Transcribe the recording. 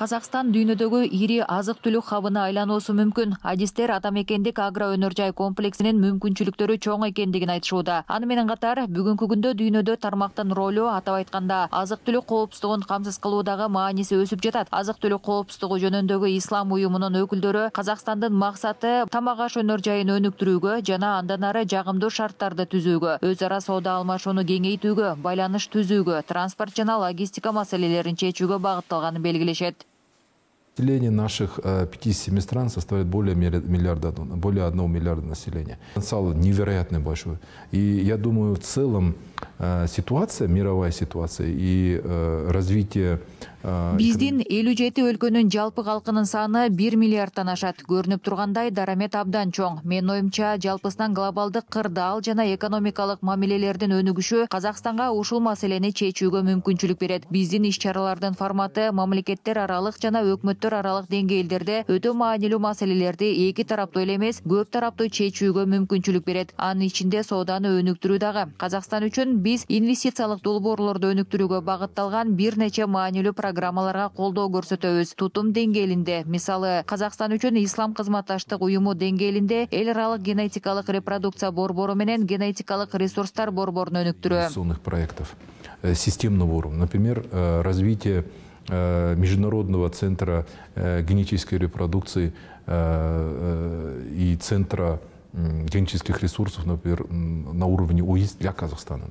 казакстан дүйнөдөгү ири азык түлүк хабына айлануусу мүмкүн адистер ата мекендик агро өнөр жай комплексинин мүмкүнчүлүктөрү чоң экендигин айтышууда аны менен катар бүгүнкү күндө дүйнөдө тармактын ролу атап айтканда азык түлүк коопсуздугун камсыз кылуудагы мааниси өсүп жатат азык түлүк коопсуздугу жөнүндөгү ислам уюмунун өкүлдөрү казакстандын максаты тамак аш өнөр жайын өнүктүрүүгө жана андан ары жагымдуу шарттарды түзүүгө өз ара соода алмашууну кеңейтүүгө байланыш түзүүгө транспорт жана логистика маселелерин чечүүгө багытталганын белгилешет Население наших 57 э, стран составляет более, миллиарда, более 1 миллиарда населения. Потенциал невероятно большой. И я думаю, в целом э, ситуация, мировая ситуация и э, развитие биздин элүү жети өлкөнүн жалпы калкынын саны бир миллиарддан ашат көрүнүп тургандай дарамет абдан чоң менин оюмча жалпысынан глобалдык кырдаал жана экономикалык мамилелердин өнүгүшү казакстанга ушул маселени чечүүгө мүмкүнчүлүк берет биздин иш чаралардын форматы мамлекеттер аралык жана өкмөттөр аралык деңгээлдерде өтө маанилүү маселелерди эки тараптуу эле эмес көп тараптуу чечүүгө мүмкүнчүлүк берет анын ичинде сооданы өнүктүрүү дагы казакстан үчүн биз инвестициялык долбоорлорду өнүктүрүүгө багытталган бир нече маанилүү программаларга колдоо көрсөтөбүз тутум деңгээлинде мисалы Қазақстан үчүн ислам кызматташтык уюму деңгээлинде эл аралык генетикалык репродукция борбору менен генетикалык ресурстар борборун өнүктүрүү инвестиционных проектов э, системного уровня например э, развитие э, Международного центра генетической репродукции и центра генетических ресурсов, например, на уровне ОИС для Казахстана.